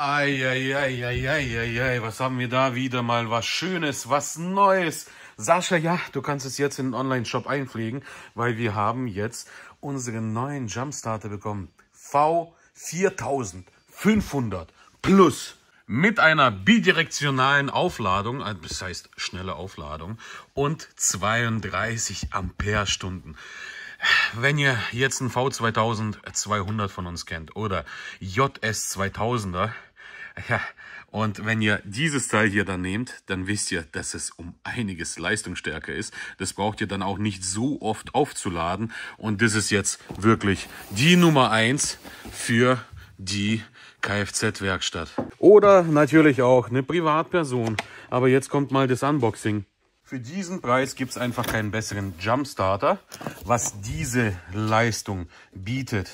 Eieieiei, was haben wir da wieder mal? Was Schönes, was Neues. Sascha, ja, du kannst es jetzt in den Online-Shop einfliegen, weil wir haben jetzt unseren neuen Jumpstarter bekommen. V4500 Plus mit einer bidirektionalen Aufladung, also das heißt schnelle Aufladung, und 32 Amperestunden. Wenn ihr jetzt einen V2200 von uns kennt oder JS2000er, ja, und wenn ihr dieses Teil hier dann nehmt, dann wisst ihr, dass es um einiges leistungsstärker ist. Das braucht ihr dann auch nicht so oft aufzuladen. Und das ist jetzt wirklich die Nummer eins für die Kfz-Werkstatt. Oder natürlich auch eine Privatperson. Aber jetzt kommt mal das Unboxing. Für diesen Preis gibt es einfach keinen besseren Jumpstarter, was diese Leistung bietet.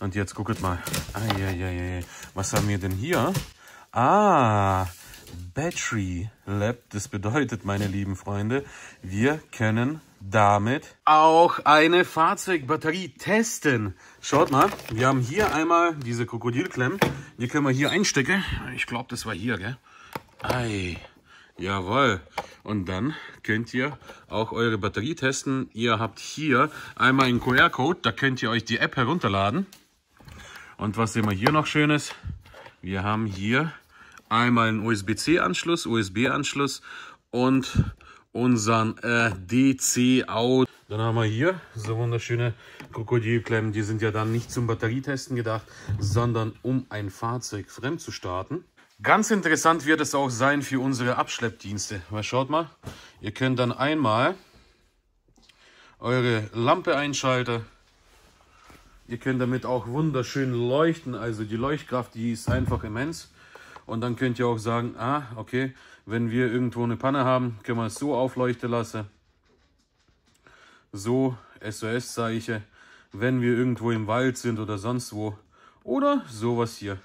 Und jetzt guckt mal. Eieiei. Was haben wir denn hier? Ah, Battery Lab. Das bedeutet, meine lieben Freunde, wir können damit auch eine Fahrzeugbatterie testen. Schaut mal, wir haben hier einmal diese Krokodilklemmen. Die können wir hier einstecken. Ich glaube, das war hier, gell? Ei, jawohl. Und dann könnt ihr auch eure Batterie testen. Ihr habt hier einmal einen QR-Code. Da könnt ihr euch die App herunterladen. Und was sehen wir hier noch Schönes? Wir haben hier einmal einen USB-C-Anschluss, USB-Anschluss und unseren äh, DC-Out. Dann haben wir hier so wunderschöne Krokodilklemmen. Die sind ja dann nicht zum Batterietesten gedacht, sondern um ein Fahrzeug fremd zu starten. Ganz interessant wird es auch sein für unsere Abschleppdienste. Weil schaut mal, ihr könnt dann einmal eure Lampe einschalten. Ihr könnt damit auch wunderschön leuchten. Also die Leuchtkraft, die ist einfach immens. Und dann könnt ihr auch sagen, ah, okay, wenn wir irgendwo eine Panne haben, können wir es so aufleuchten lassen. So, SOS-Zeichen, wenn wir irgendwo im Wald sind oder sonst wo. Oder sowas hier.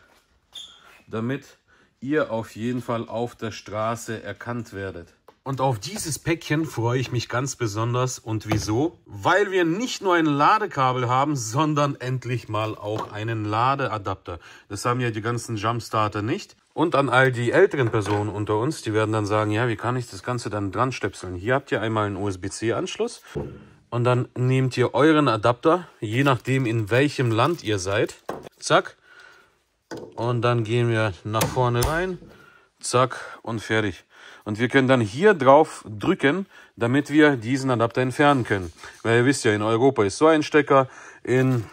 Damit ihr auf jeden Fall auf der Straße erkannt werdet. Und auf dieses Päckchen freue ich mich ganz besonders. Und wieso? Weil wir nicht nur ein Ladekabel haben, sondern endlich mal auch einen Ladeadapter. Das haben ja die ganzen Jumpstarter nicht. Und an all die älteren Personen unter uns, die werden dann sagen, ja, wie kann ich das Ganze dann dran stöpseln? Hier habt ihr einmal einen USB-C-Anschluss und dann nehmt ihr euren Adapter, je nachdem in welchem Land ihr seid. Zack. Und dann gehen wir nach vorne rein. Zack und fertig. Und wir können dann hier drauf drücken, damit wir diesen Adapter entfernen können. Weil ihr wisst ja, in Europa ist so ein Stecker, in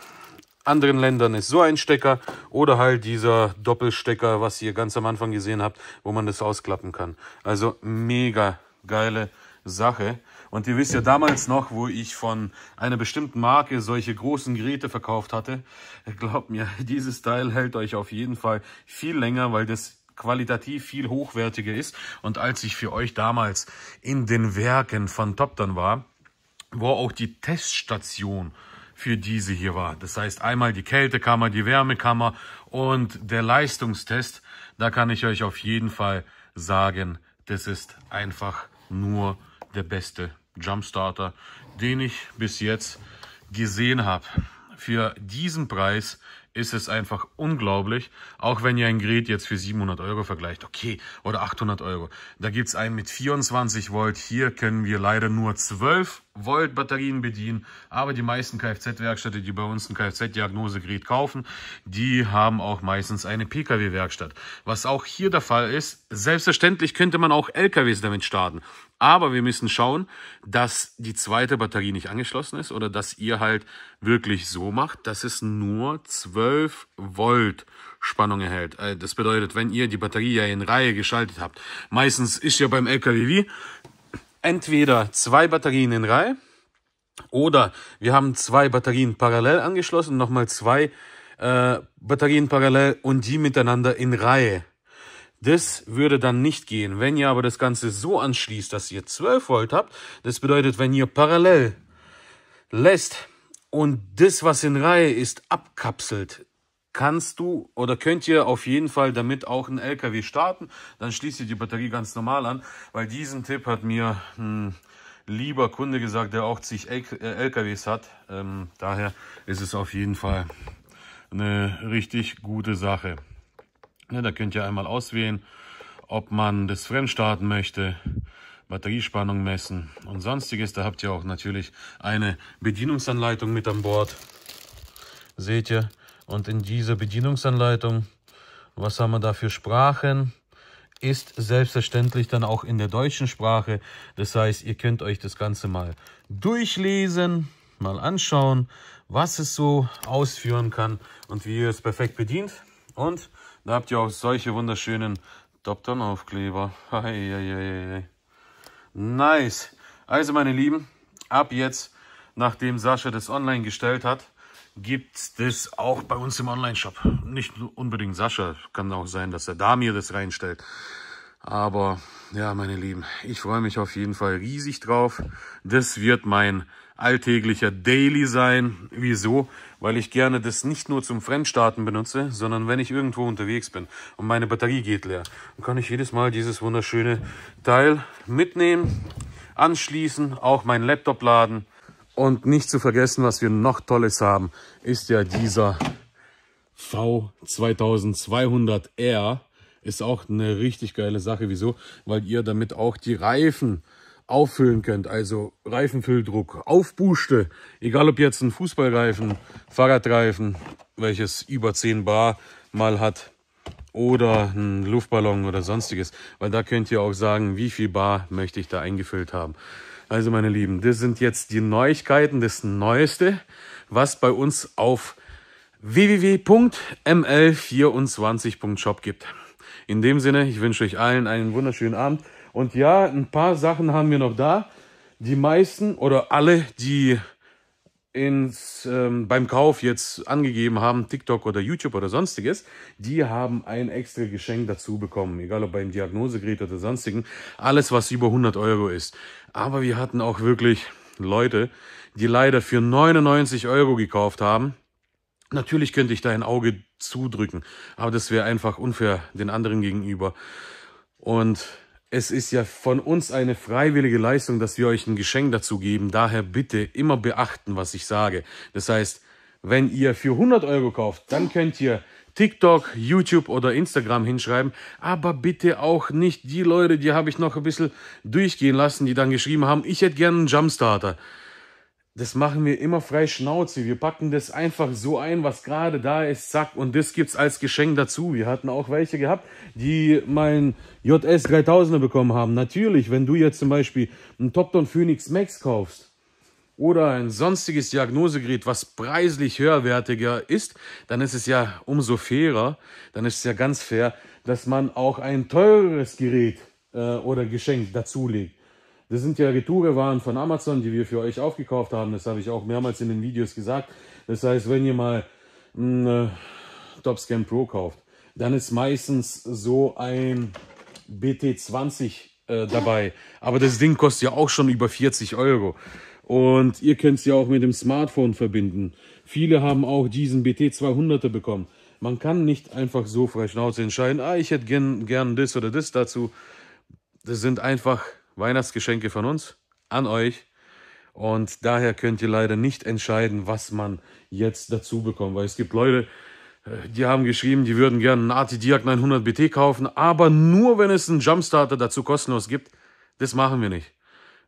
anderen Ländern ist so ein Stecker oder halt dieser Doppelstecker, was ihr ganz am Anfang gesehen habt, wo man das ausklappen kann. Also mega geile Sache. Und ihr wisst ja damals noch, wo ich von einer bestimmten Marke solche großen Geräte verkauft hatte. Glaubt mir, dieses Teil hält euch auf jeden Fall viel länger, weil das qualitativ viel hochwertiger ist. Und als ich für euch damals in den Werken von Toptern war, wo auch die Teststation für diese hier war. Das heißt einmal die Kältekammer, die Wärmekammer und der Leistungstest. Da kann ich euch auf jeden Fall sagen, das ist einfach nur der beste Jumpstarter, den ich bis jetzt gesehen habe für diesen Preis ist es einfach unglaublich. Auch wenn ihr ein Gerät jetzt für 700 Euro vergleicht, okay, oder 800 Euro. Da gibt's einen mit 24 Volt. Hier können wir leider nur 12 Volt Batterien bedienen. Aber die meisten Kfz-Werkstätte, die bei uns ein Kfz-Diagnosegerät kaufen, die haben auch meistens eine Pkw-Werkstatt. Was auch hier der Fall ist, selbstverständlich könnte man auch LKWs damit starten. Aber wir müssen schauen, dass die zweite Batterie nicht angeschlossen ist oder dass ihr halt wirklich so macht, dass es nur 12 Volt Spannung erhält. Äh, das bedeutet, wenn ihr die Batterie ja in Reihe geschaltet habt, meistens ist ja beim LKW wie, entweder zwei Batterien in Reihe oder wir haben zwei Batterien parallel angeschlossen, nochmal zwei äh, Batterien parallel und die miteinander in Reihe das würde dann nicht gehen. Wenn ihr aber das Ganze so anschließt, dass ihr 12 Volt habt, das bedeutet, wenn ihr parallel lässt und das, was in Reihe ist, abkapselt, kannst du oder könnt ihr auf jeden Fall damit auch einen LKW starten. Dann schließt ihr die Batterie ganz normal an, weil diesen Tipp hat mir ein hm, lieber Kunde gesagt, der auch zig LKWs äh, hat. Ähm, daher ist es auf jeden Fall eine richtig gute Sache. Ja, ne, da könnt ihr einmal auswählen, ob man das fremd starten möchte, Batteriespannung messen und sonstiges. Da habt ihr auch natürlich eine Bedienungsanleitung mit an Bord. Seht ihr? Und in dieser Bedienungsanleitung, was haben wir da für Sprachen? Ist selbstverständlich dann auch in der deutschen Sprache. Das heißt, ihr könnt euch das Ganze mal durchlesen, mal anschauen, was es so ausführen kann und wie ihr es perfekt bedient. Und da habt ihr auch solche wunderschönen Dopton-Aufkleber. Nice. Also meine Lieben, ab jetzt, nachdem Sascha das online gestellt hat, gibt es das auch bei uns im Online-Shop. Nicht unbedingt Sascha, kann auch sein, dass er da mir das reinstellt. Aber ja, meine Lieben, ich freue mich auf jeden Fall riesig drauf. Das wird mein alltäglicher Daily sein. Wieso? Weil ich gerne das nicht nur zum Fremdstarten benutze, sondern wenn ich irgendwo unterwegs bin und meine Batterie geht leer, dann kann ich jedes Mal dieses wunderschöne Teil mitnehmen, anschließen, auch meinen Laptop laden. Und nicht zu vergessen, was wir noch Tolles haben, ist ja dieser V2200R ist auch eine richtig geile Sache. Wieso? Weil ihr damit auch die Reifen auffüllen könnt. Also Reifenfülldruck, Aufbuste. Egal ob jetzt ein Fußballreifen, Fahrradreifen, welches über 10 Bar mal hat oder ein Luftballon oder sonstiges. Weil da könnt ihr auch sagen, wie viel Bar möchte ich da eingefüllt haben. Also meine Lieben, das sind jetzt die Neuigkeiten, das Neueste, was bei uns auf www.ml24.shop gibt. In dem Sinne, ich wünsche euch allen einen wunderschönen Abend. Und ja, ein paar Sachen haben wir noch da. Die meisten oder alle, die ins, ähm, beim Kauf jetzt angegeben haben, TikTok oder YouTube oder sonstiges, die haben ein extra Geschenk dazu bekommen. Egal ob beim Diagnosegerät oder sonstigen. Alles, was über 100 Euro ist. Aber wir hatten auch wirklich Leute, die leider für 99 Euro gekauft haben. Natürlich könnte ich da ein Auge zudrücken. Aber das wäre einfach unfair den anderen gegenüber. Und es ist ja von uns eine freiwillige Leistung, dass wir euch ein Geschenk dazu geben. Daher bitte immer beachten, was ich sage. Das heißt, wenn ihr für 100 Euro kauft, dann könnt ihr TikTok, YouTube oder Instagram hinschreiben. Aber bitte auch nicht die Leute, die habe ich noch ein bisschen durchgehen lassen, die dann geschrieben haben, ich hätte gerne einen Jumpstarter das machen wir immer frei Schnauze. Wir packen das einfach so ein, was gerade da ist, zack, und das gibt's als Geschenk dazu. Wir hatten auch welche gehabt, die mein JS 3000er bekommen haben. Natürlich, wenn du jetzt zum Beispiel einen Topton Phoenix Max kaufst oder ein sonstiges Diagnosegerät, was preislich höherwertiger ist, dann ist es ja umso fairer, dann ist es ja ganz fair, dass man auch ein teureres Gerät äh, oder Geschenk dazulegt. Das sind ja Retourewaren von Amazon, die wir für euch aufgekauft haben. Das habe ich auch mehrmals in den Videos gesagt. Das heißt, wenn ihr mal einen äh, Topscan Pro kauft, dann ist meistens so ein BT20 äh, dabei. Aber das Ding kostet ja auch schon über 40 Euro. Und ihr könnt es ja auch mit dem Smartphone verbinden. Viele haben auch diesen BT200er bekommen. Man kann nicht einfach so frei Schnauze entscheiden, ah, ich hätte gern, gern das oder das dazu. Das sind einfach Weihnachtsgeschenke von uns an euch. Und daher könnt ihr leider nicht entscheiden, was man jetzt dazu bekommt. Weil es gibt Leute, äh, die haben geschrieben, die würden gerne einen AT-Diag 900 BT kaufen, aber nur, wenn es einen Jumpstarter dazu kostenlos gibt. Das machen wir nicht.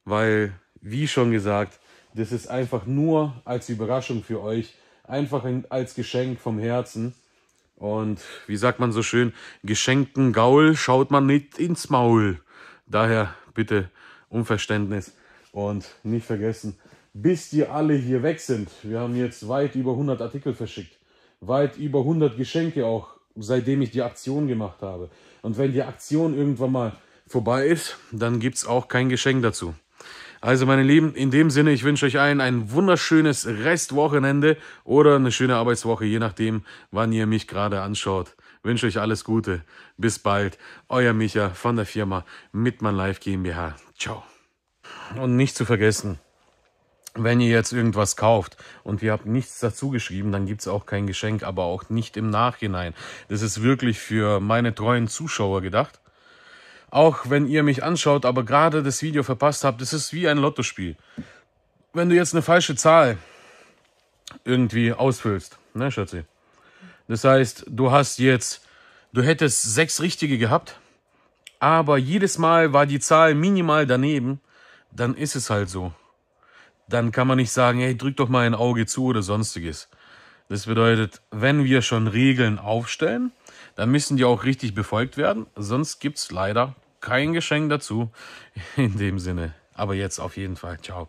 Weil, wie schon gesagt, das ist einfach nur als Überraschung für euch, einfach als Geschenk vom Herzen. Und wie sagt man so schön, geschenkten Gaul schaut man nicht ins Maul. Daher bitte um Verständnis und nicht vergessen, bis die alle hier weg sind. Wir haben jetzt weit über 100 Artikel verschickt, weit über 100 Geschenke auch, seitdem ich die Aktion gemacht habe. Und wenn die Aktion irgendwann mal vorbei ist, dann gibt es auch kein Geschenk dazu. Also meine Lieben, in dem Sinne, ich wünsche euch allen ein wunderschönes Restwochenende oder eine schöne Arbeitswoche, je nachdem, wann ihr mich gerade anschaut wünsche euch alles Gute. Bis bald. Euer Micha von der Firma Mitmann Live GmbH. Ciao. Und nicht zu vergessen, wenn ihr jetzt irgendwas kauft und ihr habt nichts dazu geschrieben, dann gibt es auch kein Geschenk, aber auch nicht im Nachhinein. Das ist wirklich für meine treuen Zuschauer gedacht. Auch wenn ihr mich anschaut, aber gerade das Video verpasst habt, das ist wie ein Lottospiel. Wenn du jetzt eine falsche Zahl irgendwie ausfüllst, ne Schatzi? Das heißt, du hast jetzt, du hättest sechs richtige gehabt, aber jedes Mal war die Zahl minimal daneben, dann ist es halt so. Dann kann man nicht sagen, hey, drück doch mal ein Auge zu oder sonstiges. Das bedeutet, wenn wir schon Regeln aufstellen, dann müssen die auch richtig befolgt werden. Sonst gibt es leider kein Geschenk dazu. In dem Sinne. Aber jetzt auf jeden Fall. Ciao.